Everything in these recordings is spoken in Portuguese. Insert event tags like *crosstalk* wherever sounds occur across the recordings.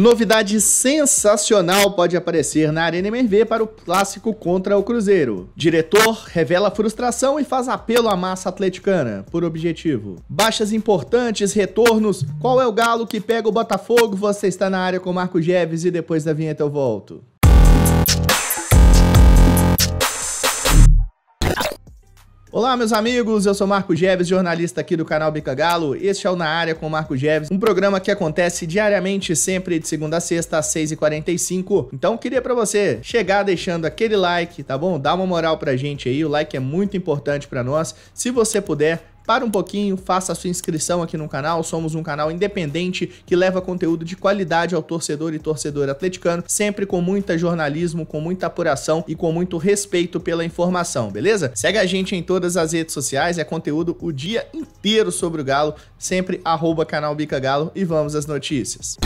Novidade sensacional pode aparecer na Arena MRV para o clássico contra o Cruzeiro. Diretor revela frustração e faz apelo à massa atleticana, por objetivo. Baixas importantes, retornos, qual é o galo que pega o Botafogo? Você está na área com Marco Geves e depois da vinheta eu volto. Olá, meus amigos, eu sou Marco Jeves, jornalista aqui do canal Bica Galo. Este é o Na Área com Marco Jeves, um programa que acontece diariamente, sempre de segunda a sexta, às 6h45. Então, queria para você chegar deixando aquele like, tá bom? Dá uma moral pra gente aí, o like é muito importante para nós. Se você puder, para um pouquinho, faça a sua inscrição aqui no canal. Somos um canal independente que leva conteúdo de qualidade ao torcedor e torcedor atleticano, sempre com muito jornalismo, com muita apuração e com muito respeito pela informação, beleza? Segue a gente em todas as redes sociais, é conteúdo o dia inteiro sobre o Galo, sempre arroba canal Bica Galo e vamos às notícias.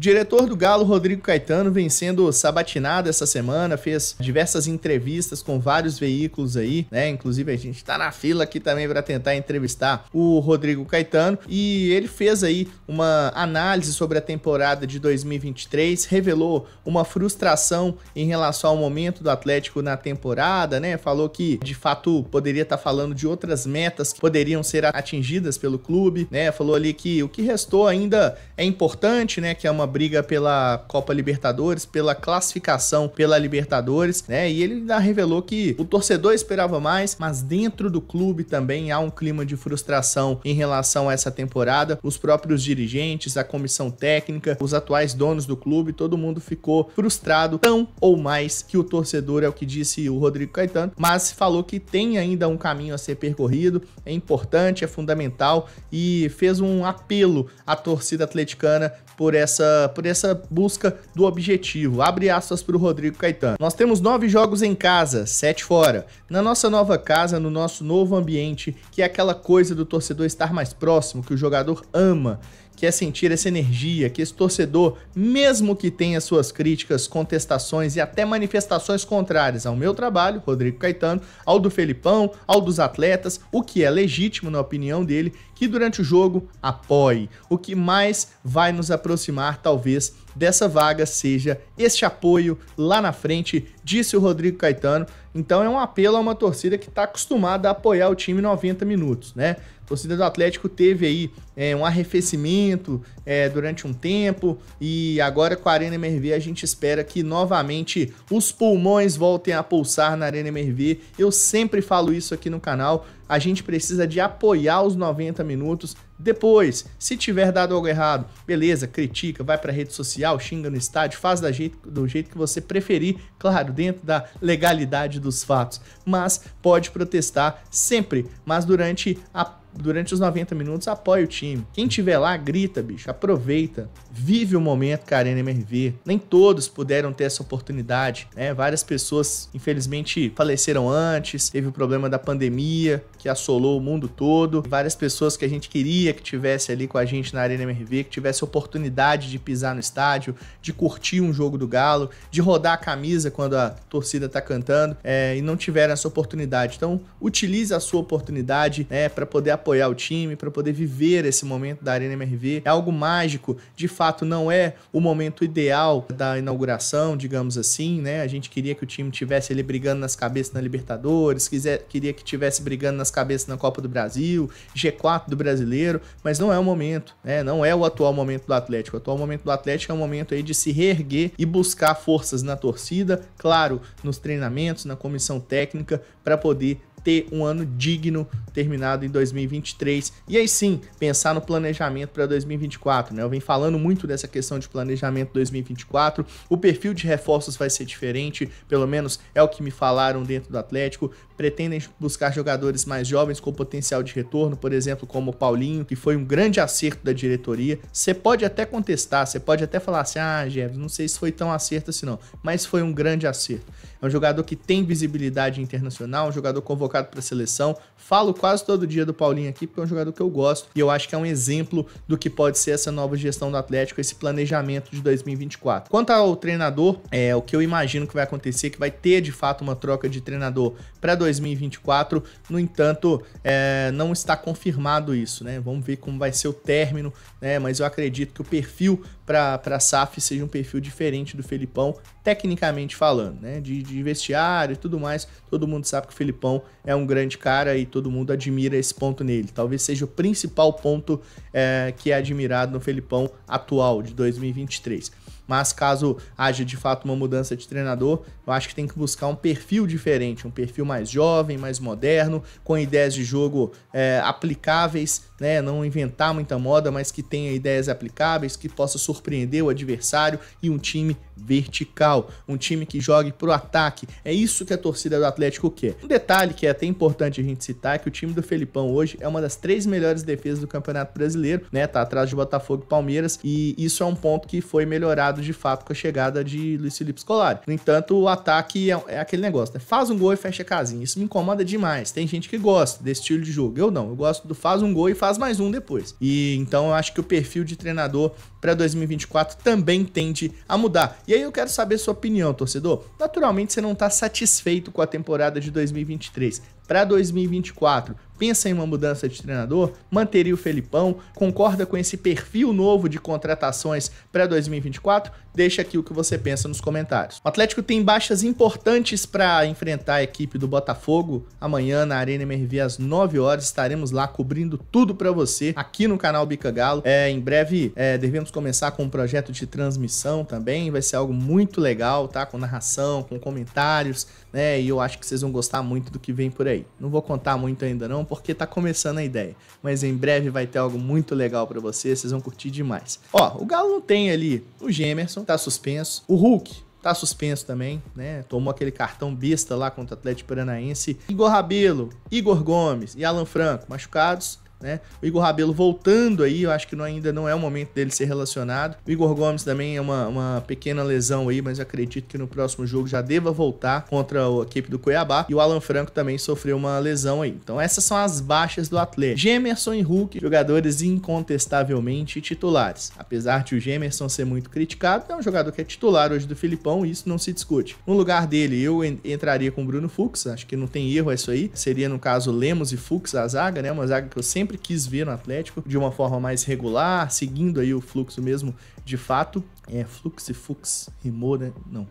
Diretor do Galo, Rodrigo Caetano, vem sendo sabatinado essa semana, fez diversas entrevistas com vários veículos aí, né? Inclusive a gente tá na fila aqui também para tentar entrevistar o Rodrigo Caetano e ele fez aí uma análise sobre a temporada de 2023, revelou uma frustração em relação ao momento do Atlético na temporada, né? Falou que de fato poderia estar tá falando de outras metas que poderiam ser atingidas pelo clube, né? Falou ali que o que restou ainda é importante, né? Que é uma briga pela Copa Libertadores, pela classificação pela Libertadores, né? E ele ainda revelou que o torcedor esperava mais, mas dentro do clube também há um clima de frustração em relação a essa temporada. Os próprios dirigentes, a comissão técnica, os atuais donos do clube, todo mundo ficou frustrado tão ou mais que o torcedor, é o que disse o Rodrigo Caetano, mas falou que tem ainda um caminho a ser percorrido, é importante, é fundamental e fez um apelo à torcida atleticana por essa, por essa busca do objetivo. Abre aspas para o Rodrigo Caetano. Nós temos nove jogos em casa, sete fora. Na nossa nova casa, no nosso novo ambiente, que é aquela coisa do torcedor estar mais próximo, que o jogador ama, quer é sentir essa energia que esse torcedor, mesmo que tenha suas críticas, contestações e até manifestações contrárias ao meu trabalho, Rodrigo Caetano, ao do Felipão, ao dos atletas, o que é legítimo na opinião dele, que durante o jogo apoie. O que mais vai nos aproximar, talvez, dessa vaga seja este apoio lá na frente, disse o Rodrigo Caetano. Então é um apelo a uma torcida que está acostumada a apoiar o time 90 minutos, né? torcida do Atlético teve aí é, um arrefecimento é, durante um tempo e agora com a Arena MRV a gente espera que novamente os pulmões voltem a pulsar na Arena MRV. Eu sempre falo isso aqui no canal. A gente precisa de apoiar os 90 minutos. Depois, se tiver dado algo errado, beleza, critica, vai para rede social, xinga no estádio, faz da jeito, do jeito que você preferir, claro, dentro da legalidade dos fatos. Mas pode protestar sempre, mas durante a durante os 90 minutos, apoia o time. Quem tiver lá, grita, bicho, aproveita, vive o momento que a Arena MRV. Nem todos puderam ter essa oportunidade, né? Várias pessoas, infelizmente, faleceram antes, teve o problema da pandemia que assolou o mundo todo, várias pessoas que a gente queria que tivesse ali com a gente na Arena MRV, que tivesse oportunidade de pisar no estádio, de curtir um jogo do Galo, de rodar a camisa quando a torcida tá cantando, é, e não tiveram essa oportunidade. Então, utilize a sua oportunidade, né, para poder apoiar o time, para poder viver esse momento da Arena MRV. É algo mágico, de fato não é o momento ideal da inauguração, digamos assim, né? A gente queria que o time tivesse ali brigando nas cabeças na Libertadores, quiser, queria que tivesse brigando nas cabeças na Copa do Brasil, G4 do Brasileiro, mas não é o momento, né? Não é o atual momento do Atlético. O atual momento do Atlético é o momento aí de se reerguer e buscar forças na torcida, claro, nos treinamentos, na comissão técnica, para poder ter um ano digno terminado em 2023 e aí sim pensar no planejamento para 2024, né? Eu venho falando muito dessa questão de planejamento 2024. O perfil de reforços vai ser diferente, pelo menos é o que me falaram dentro do Atlético. Pretendem buscar jogadores mais jovens com potencial de retorno, por exemplo, como o Paulinho, que foi um grande acerto da diretoria. Você pode até contestar, você pode até falar assim: "Ah, Jeves, não sei se foi tão acerto assim não", mas foi um grande acerto. É um jogador que tem visibilidade internacional, um jogador convocado convocado para a seleção. Falo quase todo dia do Paulinho aqui, porque é um jogador que eu gosto. E eu acho que é um exemplo do que pode ser essa nova gestão do Atlético, esse planejamento de 2024. Quanto ao treinador, é o que eu imagino que vai acontecer, que vai ter de fato uma troca de treinador para 2024. No entanto, é, não está confirmado isso, né? Vamos ver como vai ser o término, né? Mas eu acredito que o perfil para a SAF seja um perfil diferente do Felipão, tecnicamente falando, né? De, de vestiário e tudo mais. Todo mundo sabe que o Felipão é um grande cara e todo mundo admira esse ponto nele. Talvez seja o principal ponto é, que é admirado no Felipão atual, de 2023. Mas caso haja de fato uma mudança de treinador, eu acho que tem que buscar um perfil diferente, um perfil mais jovem, mais moderno, com ideias de jogo é, aplicáveis né? Não inventar muita moda, mas que tenha ideias aplicáveis, que possa surpreender o adversário e um time vertical, um time que jogue pro ataque. É isso que a torcida do Atlético quer. Um detalhe que é até importante a gente citar é que o time do Felipão hoje é uma das três melhores defesas do Campeonato Brasileiro, né? Tá atrás de Botafogo e Palmeiras e isso é um ponto que foi melhorado de fato com a chegada de Luiz Felipe Scolari. No entanto, o ataque é, é aquele negócio, né? Faz um gol e fecha a casinha. Isso me incomoda demais. Tem gente que gosta desse estilo de jogo. Eu não. Eu gosto do faz um gol e faz faz mais um depois. E então eu acho que o perfil de treinador para 2024 também tende a mudar. E aí eu quero saber sua opinião, torcedor. Naturalmente você não está satisfeito com a temporada de 2023 para 2024 pensa em uma mudança de treinador, manteria o Felipão, concorda com esse perfil novo de contratações para 2024? Deixa aqui o que você pensa nos comentários. O Atlético tem baixas importantes para enfrentar a equipe do Botafogo. Amanhã na Arena MRV às 9 horas estaremos lá cobrindo tudo para você aqui no canal Bica Galo. É, em breve é, devemos começar com um projeto de transmissão também, vai ser algo muito legal, tá? Com narração, com comentários, né? E eu acho que vocês vão gostar muito do que vem por aí aí. Não vou contar muito ainda não, porque tá começando a ideia. Mas em breve vai ter algo muito legal para vocês, vocês vão curtir demais. Ó, o Galo tem ali o Gemerson, tá suspenso. O Hulk tá suspenso também, né? Tomou aquele cartão besta lá contra o Atlético Paranaense. Igor Rabelo, Igor Gomes e Alan Franco machucados. Né? O Igor Rabelo voltando aí, eu acho que não, ainda não é o momento dele ser relacionado. O Igor Gomes também é uma, uma pequena lesão aí, mas acredito que no próximo jogo já deva voltar contra a equipe do Cuiabá. E o Alan Franco também sofreu uma lesão aí. Então essas são as baixas do Atlético. Gemerson e Hulk, jogadores incontestavelmente titulares. Apesar de o Gemerson ser muito criticado, é um jogador que é titular hoje do Filipão e isso não se discute. No lugar dele, eu entraria com o Bruno Fux, acho que não tem erro isso aí. Seria, no caso, Lemos e Fux a zaga, né? Uma zaga que eu sempre sempre quis ver no Atlético, de uma forma mais regular, seguindo aí o fluxo mesmo de fato. É, fluxo e fux, rimou, né? Não,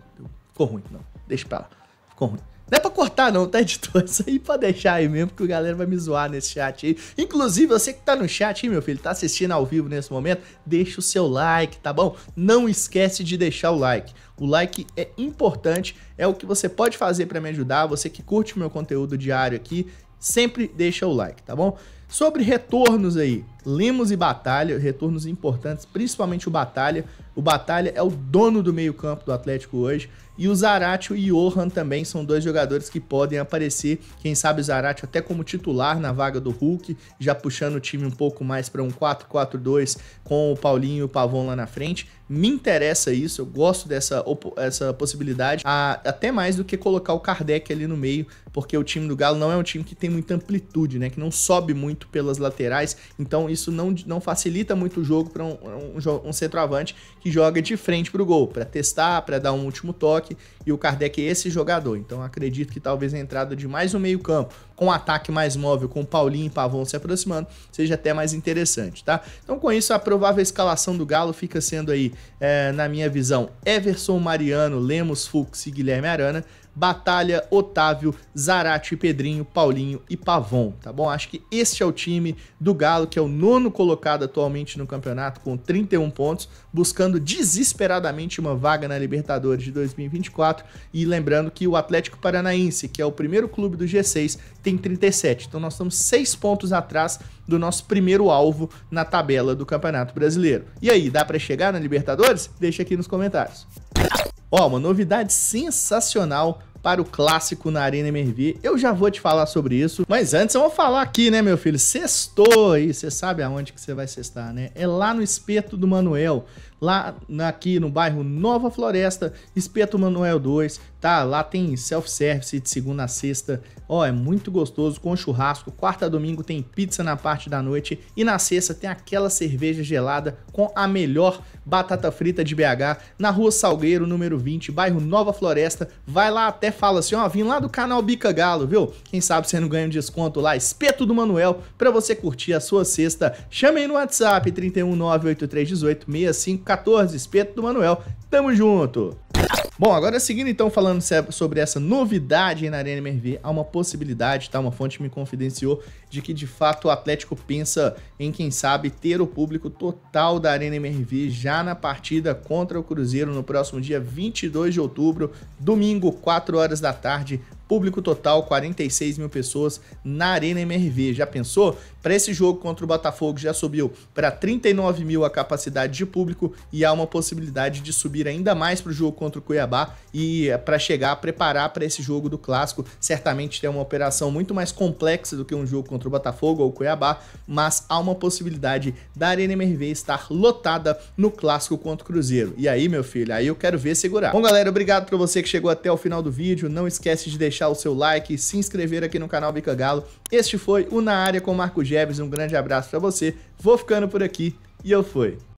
ficou ruim, não. Deixa pra lá. Ficou ruim. Não é pra cortar, não, tá, editor? *laughs* Isso aí pra deixar aí mesmo, que o galera vai me zoar nesse chat aí. Inclusive, você que tá no chat aí, meu filho, tá assistindo ao vivo nesse momento, deixa o seu like, tá bom? Não esquece de deixar o like. O like é importante, é o que você pode fazer para me ajudar. Você que curte o meu conteúdo diário aqui, sempre deixa o like, tá bom? Sobre retornos aí, Lemos e Batalha, retornos importantes, principalmente o Batalha. O Batalha é o dono do meio-campo do Atlético hoje. E o Zarate e o Johan também são dois jogadores que podem aparecer. Quem sabe o Zarate até como titular na vaga do Hulk, já puxando o time um pouco mais para um 4-4-2 com o Paulinho e o Pavon lá na frente. Me interessa isso, eu gosto dessa essa possibilidade, a, até mais do que colocar o Kardec ali no meio, porque o time do Galo não é um time que tem muita amplitude, né? Que não sobe muito muito pelas laterais, então isso não, não facilita muito o jogo para um, um, um, centroavante que joga de frente para o gol, para testar, para dar um último toque, e o Kardec é esse jogador. Então acredito que talvez a entrada de mais um meio-campo, com um ataque mais móvel, com Paulinho e Pavão se aproximando, seja até mais interessante, tá? Então com isso, a provável escalação do Galo fica sendo aí, é, na minha visão, Everson Mariano, Lemos Fux e Guilherme Arana. Batalha, Otávio, Zarate, Pedrinho, Paulinho e Pavon, tá bom? Acho que este é o time do Galo, que é o nono colocado atualmente no campeonato, com 31 pontos, buscando desesperadamente uma vaga na Libertadores de 2024. E lembrando que o Atlético Paranaense, que é o primeiro clube do G6, tem 37. Então nós estamos seis pontos atrás do nosso primeiro alvo na tabela do Campeonato Brasileiro. E aí, dá para chegar na Libertadores? Deixa aqui nos comentários. Ó, uma novidade sensacional para o clássico na Arena MRV. Eu já vou te falar sobre isso, mas antes eu vou falar aqui, né, meu filho? Sextou aí, você sabe aonde que você vai cestar, né? É lá no Espeto do Manuel, lá aqui no bairro Nova Floresta, Espeto Manuel 2, tá? Lá tem self-service de segunda a sexta. Ó, é muito gostoso com churrasco. Quarta a domingo tem pizza na parte da noite e na sexta tem aquela cerveja gelada com a melhor Batata Frita de BH, na rua Salgueiro, número 20, bairro Nova Floresta. Vai lá, até fala assim, ó, vim lá do canal Bica Galo, viu? Quem sabe você não ganha um desconto lá, espeto do Manuel, pra você curtir a sua sexta. Chame aí no WhatsApp, 31 18 6514, espeto do Manuel. Tamo junto! Bom, agora seguindo então falando sobre essa novidade na Arena MRV, há uma possibilidade, tá? Uma fonte me confidenciou de que de fato o Atlético pensa em, quem sabe, ter o público total da Arena MRV já na partida contra o Cruzeiro no próximo dia 22 de outubro, domingo, 4 horas da tarde, Público total, 46 mil pessoas na Arena MRV. Já pensou? Para esse jogo contra o Botafogo já subiu para 39 mil a capacidade de público e há uma possibilidade de subir ainda mais para o jogo contra o Cuiabá e é para chegar a preparar para esse jogo do clássico. Certamente tem uma operação muito mais complexa do que um jogo contra o Botafogo ou o Cuiabá, mas há uma possibilidade da Arena MRV estar lotada no clássico contra o Cruzeiro. E aí, meu filho, aí eu quero ver segurar. Bom, galera, obrigado para você que chegou até o final do vídeo. Não esquece de deixar o seu like, se inscrever aqui no canal Bica Galo. Este foi o Na Área com Marco Jebs, um grande abraço para você. Vou ficando por aqui e eu fui.